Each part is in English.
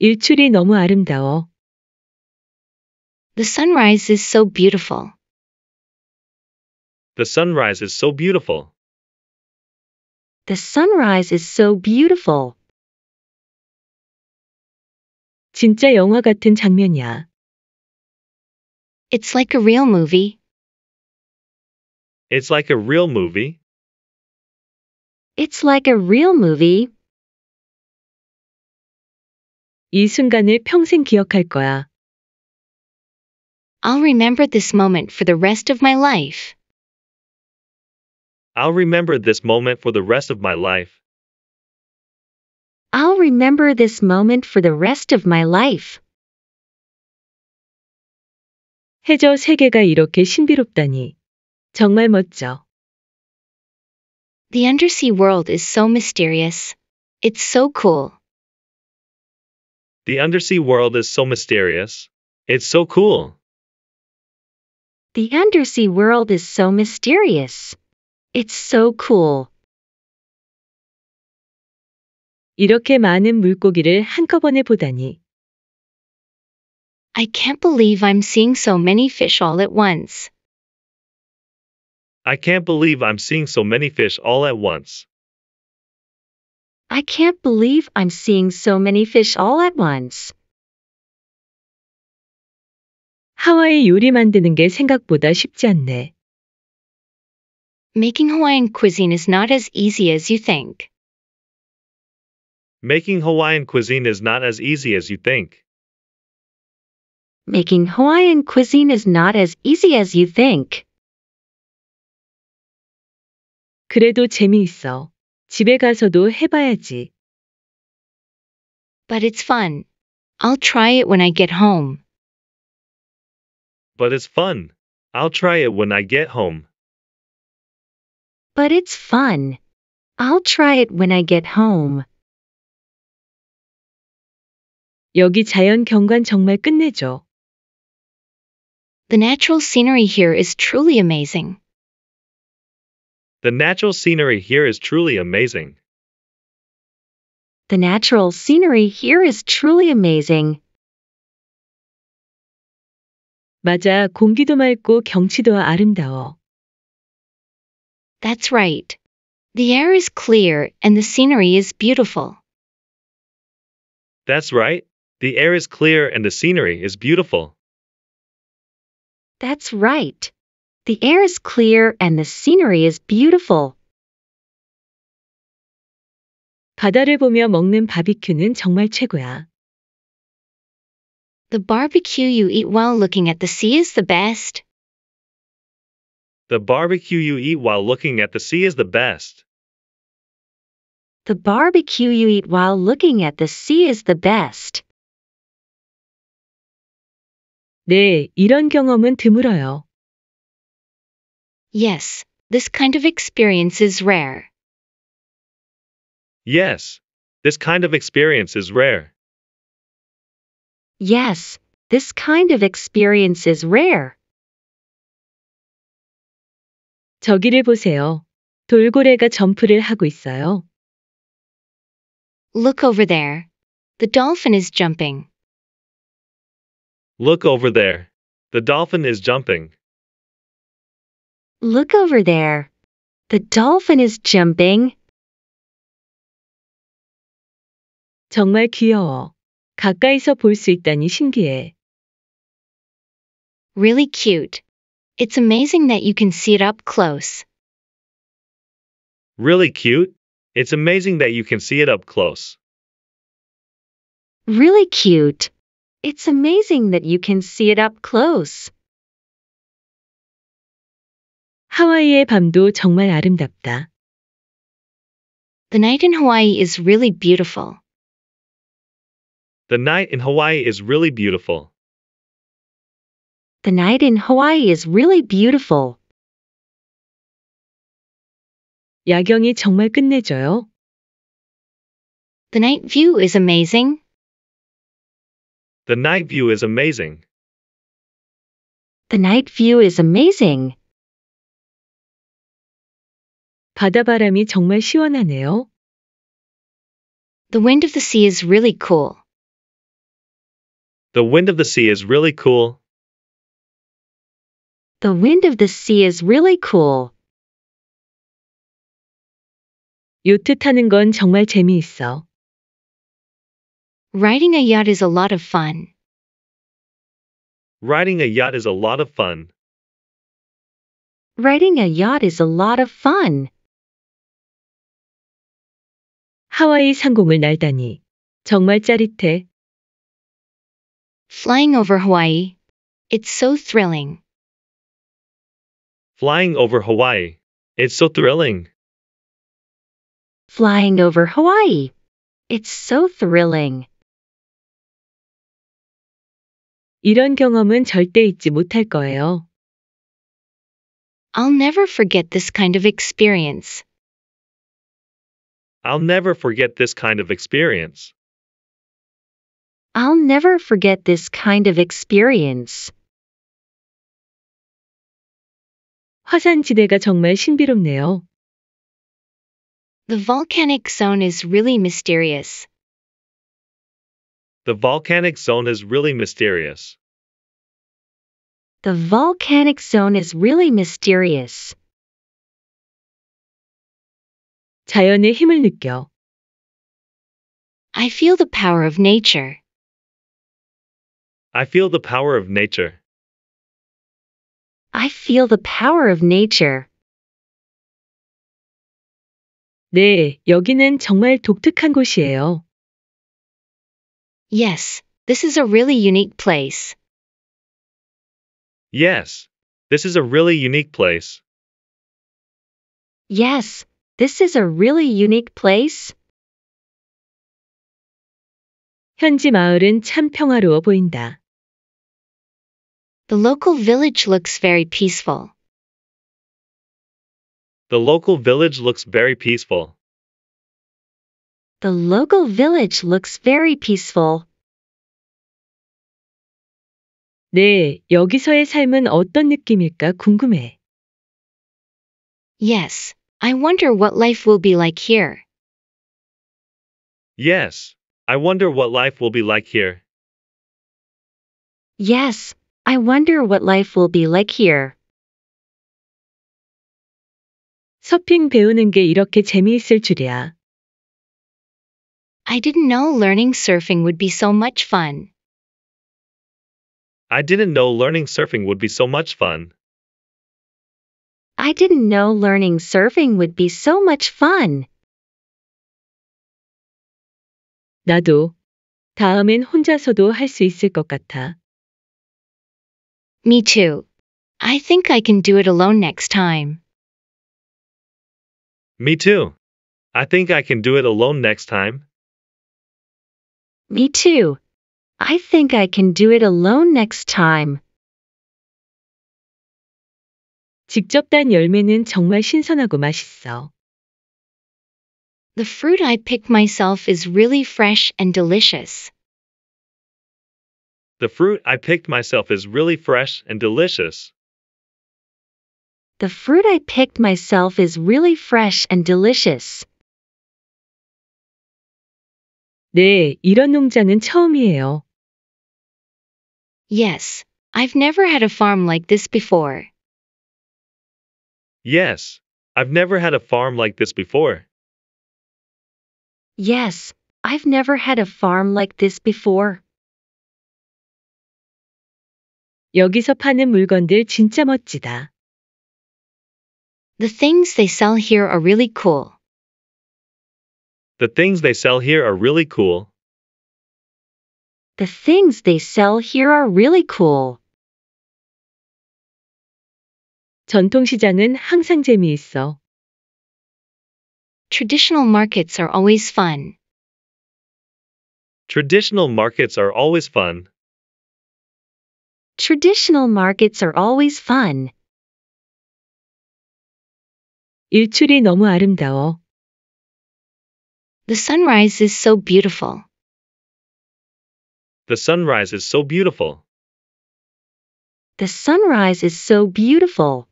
일출이 너무 아름다워. The sunrise is so beautiful. The sunrise is so beautiful. The sunrise is so beautiful. 진짜 영화 같은 장면이야. It's like a real movie. It's like a real movie. It's like a real movie. 이 순간을 평생 기억할 거야. I'll remember this moment for the rest of my life. I'll remember this moment for the rest of my life. I'll remember this moment for the rest of my life. 해저 세계가 이렇게 신비롭다니. 정말 멋져. The undersea world is so mysterious. It's so cool. The undersea world is so mysterious. It's so cool. The undersea world is so mysterious. It's so cool. 이렇게 많은 물고기를 한꺼번에 보다니. I can't believe I'm seeing so many fish all at once. I can't believe I'm seeing so many fish all at once. I can't believe I'm seeing so many fish all at once. 하와이 요리 만드는 게 생각보다 쉽지 않네. Making Hawaiian cuisine is not as easy as you think. Making Hawaiian cuisine is not as easy as you think. Making Hawaiian cuisine is not as easy as you think. 그래도 재미있어. 집에 가서도 해봐야지. But it's fun. I'll try it when I get home. But it's fun. I'll try it when I get home. But it's fun. I'll try it when I get home. 여기 자연 경관 정말 끝내죠. The natural scenery here is truly amazing. The natural scenery here is truly amazing. The natural scenery here is truly amazing. 맞아, 공기도 맑고 경치도 아름다워. That's right. The air is clear and the scenery is beautiful. That's right. The air is clear and the scenery is beautiful. That's right. The air is clear and the scenery is beautiful. 바다를 보며 먹는 바비큐는 정말 최고야. The barbecue you eat while looking at the sea is the best. The barbecue you eat while looking at the sea is the best. The barbecue you eat while looking at the sea is the best. 네, 이런 경험은 드물어요. Yes, this kind of experience is rare. Yes, this kind of experience is rare. Yes, this kind of experience is rare. 저기를 보세요. 돌고래가 점프를 하고 있어요. Look over there. The dolphin is jumping. Look over there. The dolphin is jumping. Look over there. The dolphin is jumping. 정말 귀여워. 가까이서 볼 수 있다니 신기해. Really cute. It's amazing that you can see it up close. Really cute. It's amazing that you can see it up close. Really cute. It's amazing that you can see it up close. 하와이의 밤도 정말 아름답다. The night in Hawaii is really beautiful. The night in Hawaii is really beautiful. The night in Hawaii is really beautiful. 야경이 정말 끝내줘요. The night view is amazing. The night view is amazing. The night view is amazing. 정말 시원하네요. The wind of the sea is really cool. The wind of the sea is really cool. The wind of the sea is really cool. 요트 타는 건 정말 재미있어. Riding a yacht is a lot of fun. Riding a yacht is a lot of fun. Riding a yacht is a lot of fun. 하와이 상공을 날다니 정말 짜릿해. Flying over Hawaii. It's so thrilling. Flying over Hawaii. It's so thrilling. Flying over Hawaii. It's so thrilling. 이런 경험은 절대 잊지 못할 거예요. I'll never forget this kind of experience. I'll never forget this kind of experience. I'll never forget this kind of experience. 정말 신비롭네요. The volcanic zone is really mysterious. The volcanic zone is really mysterious. The volcanic zone is really mysterious. 자연의 힘을 느껴. I feel the power of nature. I feel the power of nature. I feel the power of nature. 네, 여기는 정말 독특한 곳이에요. Yes, this is a really unique place. Yes, this is a really unique place. Yes, this is a really unique place. 현지 마을은 참 평화로워 보인다. The local village looks very peaceful. The local village looks very peaceful. The local village looks very peaceful. 네, 여기서의 삶은 어떤 느낌일까 궁금해. Yes, I wonder what life will be like here. Yes, I wonder what life will be like here. Yes, I wonder what life will be like here. 서핑 배우는 게 이렇게 재미있을 줄이야. I didn't know learning surfing would be so much fun. I didn't know learning surfing would be so much fun. I didn't know learning surfing would be so much fun. 나도 다음엔 혼자서도 있을 것 같아. Me too. I think I can do it alone next time. Me too. I think I can do it alone next time. Me too. I think I can do it alone next time. 직접 딴 열매는 정말 신선하고 맛있어. The fruit I picked myself is really fresh and delicious. The fruit I picked myself is really fresh and delicious. The fruit I picked myself is really fresh and delicious. 네, 이런 농장은 처음이에요. Yes, I've never had a farm like this before. Yes, I've never had a farm like this before. Yes, I've never had a farm like this before. 여기서 파는 물건들 진짜 멋지다. The things they sell here are really cool. The things they sell here are really cool. The things they sell here are really cool. 전통시장은 항상 재미있어. Traditional markets are always fun. Traditional markets are always fun. Traditional markets are always fun. 일출이 너무 아름다워. The sunrise is so beautiful. The sunrise is so beautiful. The sunrise is so beautiful.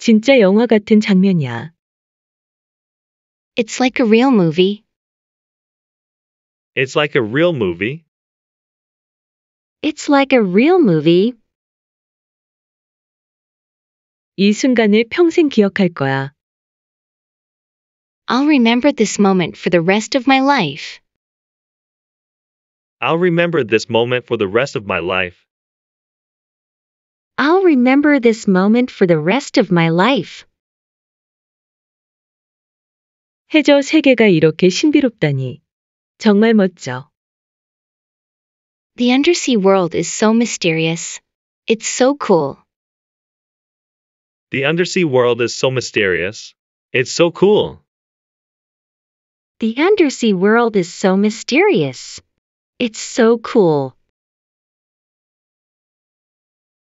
진짜 영화 같은 장면이야. It's like a real movie. It's like a real movie. It's like a real movie. 이 순간을 평생 기억할 거야. I'll remember this moment for the rest of my life. I'll remember this moment for the rest of my life. I'll remember this moment for the rest of my life. 해저 세계가 이렇게 신비롭다니. 정말 멋져. The undersea world is so mysterious. It's so cool. The undersea world is so mysterious. It's so cool. The undersea world is so mysterious. It's so cool.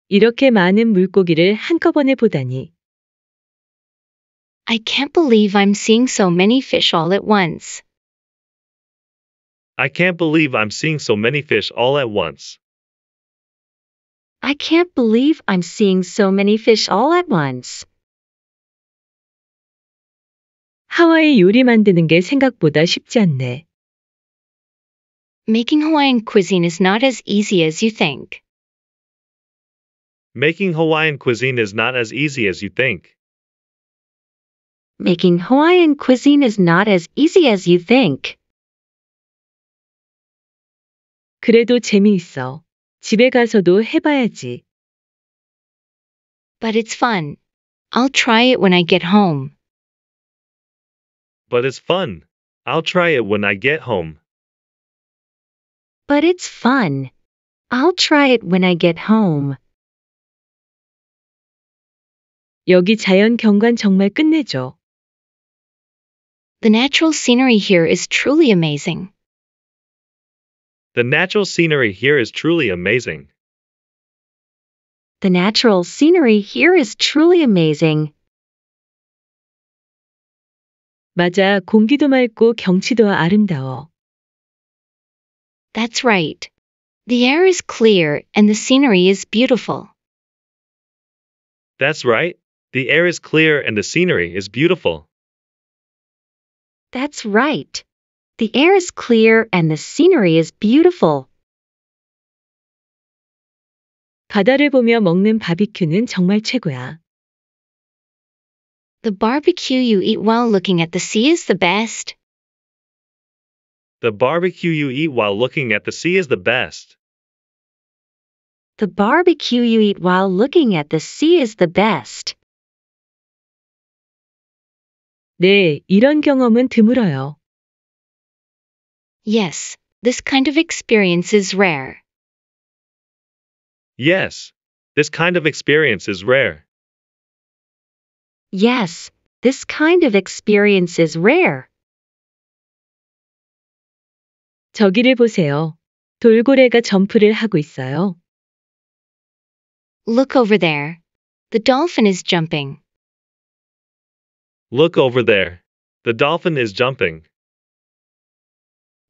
이렇게 많은 물고기를 한꺼번에 보다니. I can't believe I'm seeing so many fish all at once. I can't believe I'm seeing so many fish all at once. I can't believe I'm seeing so many fish all at once. 하와이 요리 만드는 게 생각보다 쉽지 않네. Making Hawaiian cuisine is not as easy as you think. Making Hawaiian cuisine is not as easy as you think. Making Hawaiian cuisine is not as easy as you think. 그래도 재미있어. 집에 가서도 해봐야지. But it's fun. I'll try it when I get home. But it's fun. I'll try it when I get home. But it's fun. I'll try it when I get home. 여기 자연 경관 정말 끝내줘. The natural scenery here is truly amazing. The natural scenery here is truly amazing. The natural scenery here is truly amazing. 맞아, 공기도 맑고 경치도 아름다워. That's right. The air is clear and the scenery is beautiful. That's right. The air is clear and the scenery is beautiful. That's right. The air is clear and the scenery is beautiful. 바다를 보며 먹는 바비큐는 정말 최고야. The barbecue you eat while looking at the sea is the best. The barbecue you eat while looking at the sea is the best. The barbecue you eat while looking at the sea is the best. 네, 이런 경험은 드물어요. Yes, this kind of experience is rare. Yes, this kind of experience is rare. Yes, this kind of experience is rare. 저기를 보세요. 돌고래가 점프를 하고 있어요. Look over there. The dolphin is jumping. Look over there. The dolphin is jumping.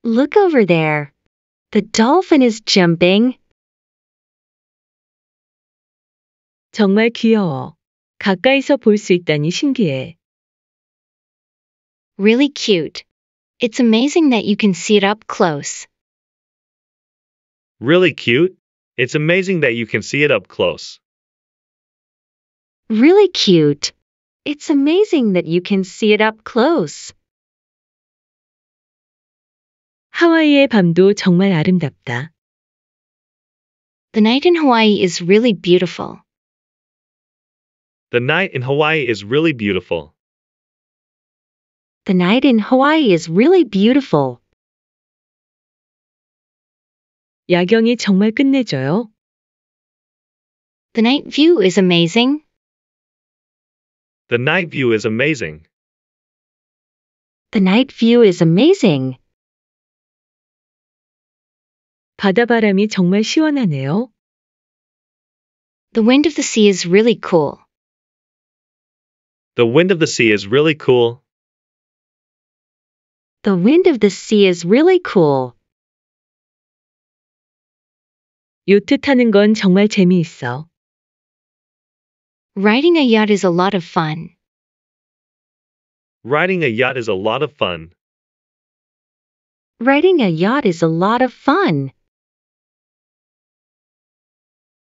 Look over there. The dolphin is jumping. 정말 귀여워. 가까이서 볼 수 있다니 신기해. Really cute. It's amazing that you can see it up close. Really cute? It's amazing that you can see it up close. Really cute. It's amazing that you can see it up close. 하와이의 밤도 정말 아름답다. The night in Hawaii is really beautiful. The night in Hawaii is really beautiful. The night in Hawaii is really beautiful. 야경이 정말 끝내줘요. The night view is amazing. The night view is amazing. The night view is amazing. 바다바람이 정말 시원하네요. The wind of the sea is really cool. The wind of the sea is really cool. The wind of the sea is really cool. 요트 타는 건 정말 재미있어. Riding a yacht is a lot of fun. Riding a yacht is a lot of fun. Riding a yacht is a lot of fun.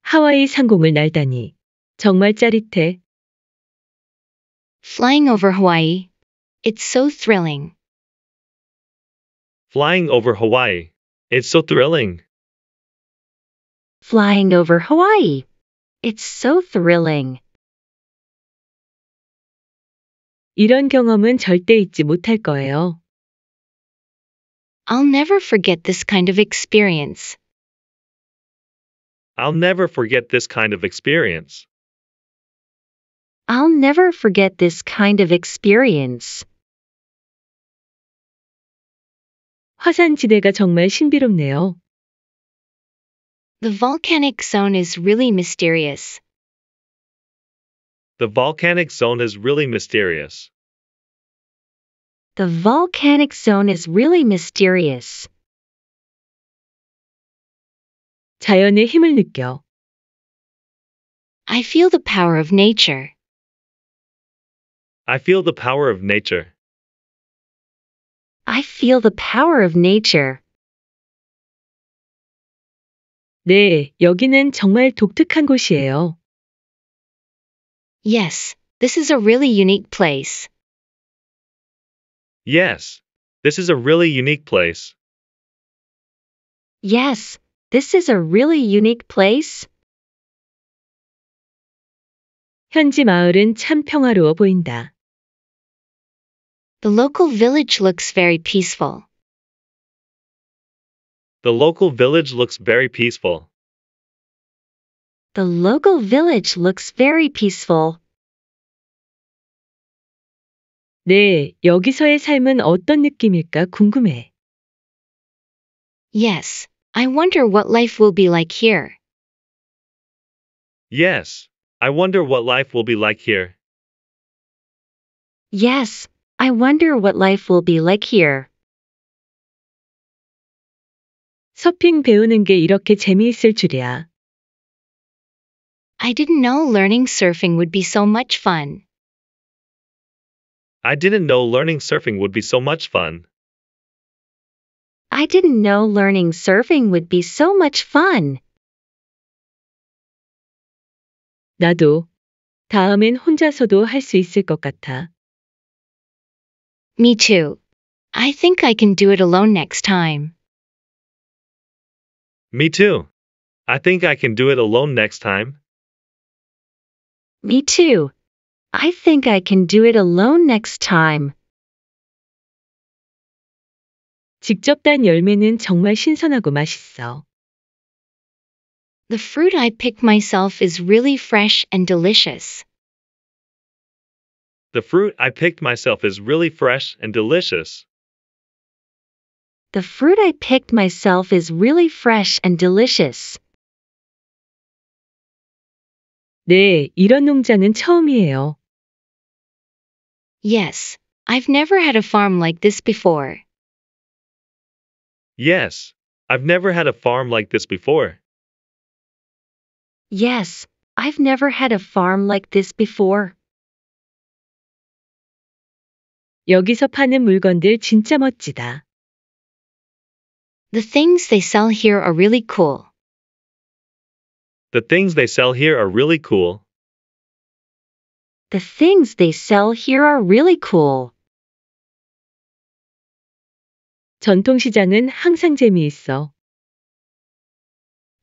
하와이 상공을 날다니 정말 짜릿해. Flying over Hawaii. It's so thrilling. Flying over Hawaii. It's so thrilling. Flying over Hawaii. It's so thrilling. 이런 경험은 절대 잊지 못할 거예요. I'll never forget this kind of experience. I'll never forget this kind of experience. I'll never forget this kind of experience. 정말 신비롭네요. The volcanic zone is really mysterious. The volcanic zone is really mysterious. The volcanic zone is really mysterious. 자연의 힘을 느껴. I feel the power of nature. I feel the power of nature. I feel the power of nature. 네, 여기는 정말 독특한 곳이에요. Yes, this is a really unique place. Yes, this is a really unique place. Yes, this is a really unique place. 현지 마을은 참 평화로워 보인다. The local village looks very peaceful. The local village looks very peaceful. The local village looks very peaceful. 네, 여기서의 삶은 어떤 느낌일까 궁금해. Yes, I wonder what life will be like here. Yes, I wonder what life will be like here. Yes, I wonder what life will be like here. 서핑 배우는 게 이렇게 재미있을 줄이야. I didn't know learning surfing would be so much fun. I didn't know learning surfing would be so much fun. I didn't know learning surfing would be so much fun. 나도 다음엔 혼자서도 있을 것 같아. Me too. I think I can do it alone next time. Me too. I think I can do it alone next time. Me too. I think I can do it alone next time. 직접 딴 열매는 정말 신선하고 맛있어. The fruit I picked myself is really fresh and delicious. The fruit I picked myself is really fresh and delicious. The fruit I picked myself is really fresh and delicious. 네, 이런 농장은 처음이에요. Yes, I've never had a farm like this before. Yes, I've never had a farm like this before. Yes, I've never had a farm like this before. 여기서 파는 물건들 진짜 멋지다. The things they sell here are really cool. The things they sell here are really cool. The things they sell here are really cool. 전통시장은 항상 재미있어.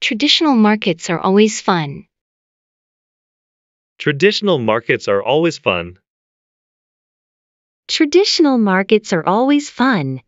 Traditional markets are always fun. Traditional markets are always fun. Traditional markets are always fun.